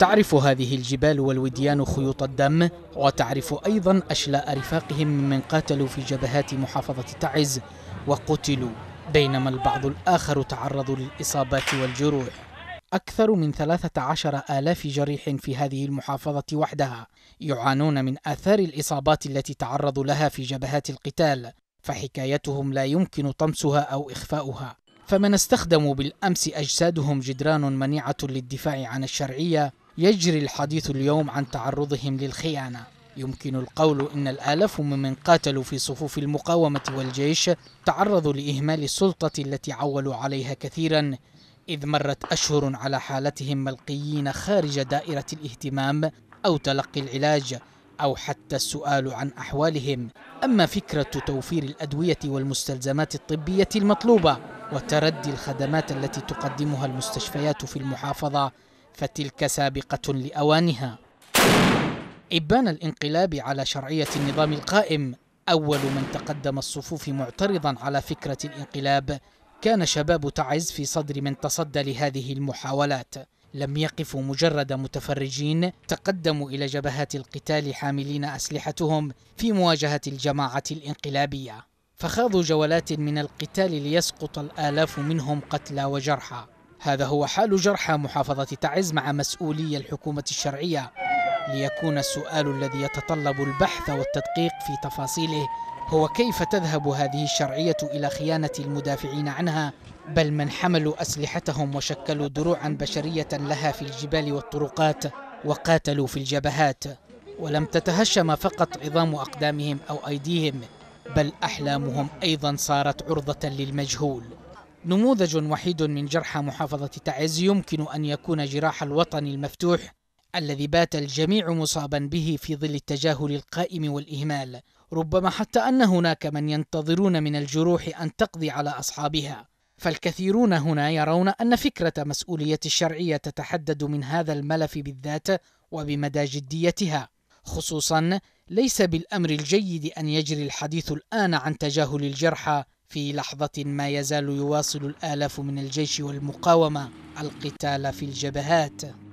تعرف هذه الجبال والوديان خيوط الدم وتعرف أيضا أشلاء رفاقهم ممن قاتلوا في جبهات محافظة تعز وقتلوا بينما البعض الآخر تعرضوا للإصابات والجروح أكثر من 13 آلاف جريح في هذه المحافظة وحدها يعانون من آثار الإصابات التي تعرضوا لها في جبهات القتال فحكايتهم لا يمكن طمسها أو إخفاؤها فمن استخدموا بالأمس أجسادهم جدران منيعة للدفاع عن الشرعية يجري الحديث اليوم عن تعرضهم للخيانة يمكن القول إن الآلاف ممن قاتلوا في صفوف المقاومة والجيش تعرضوا لإهمال السلطة التي عولوا عليها كثيرا إذ مرت أشهر على حالتهم ملقيين خارج دائرة الاهتمام أو تلقي العلاج أو حتى السؤال عن أحوالهم أما فكرة توفير الأدوية والمستلزمات الطبية المطلوبة وتردي الخدمات التي تقدمها المستشفيات في المحافظة فتلك سابقة لأوانها إبان الانقلاب على شرعية النظام القائم أول من تقدم الصفوف معترضا على فكرة الانقلاب كان شباب تعز في صدر من تصدى لهذه المحاولات لم يقفوا مجرد متفرجين تقدموا إلى جبهات القتال حاملين أسلحتهم في مواجهة الجماعة الانقلابية فخاضوا جولات من القتال ليسقط الآلاف منهم قتلى وجرحى هذا هو حال جرحى محافظة تعز مع مسؤولي الحكومة الشرعية ليكون السؤال الذي يتطلب البحث والتدقيق في تفاصيله هو كيف تذهب هذه الشرعية إلى خيانة المدافعين عنها بل من حملوا أسلحتهم وشكلوا دروعا بشرية لها في الجبال والطرقات وقاتلوا في الجبهات ولم تتهشم فقط عظام أقدامهم أو أيديهم بل أحلامهم أيضا صارت عرضة للمجهول نموذج وحيد من جرحى محافظة تعز يمكن أن يكون جراح الوطن المفتوح الذي بات الجميع مصابا به في ظل التجاهل القائم والإهمال ربما حتى أن هناك من ينتظرون من الجروح أن تقضي على أصحابها فالكثيرون هنا يرون أن فكرة مسؤولية الشرعية تتحدد من هذا الملف بالذات وبمدى جديتها خصوصا ليس بالأمر الجيد أن يجري الحديث الآن عن تجاهل الجرحى في لحظة ما يزال يواصل الآلاف من الجيش والمقاومة القتال في الجبهات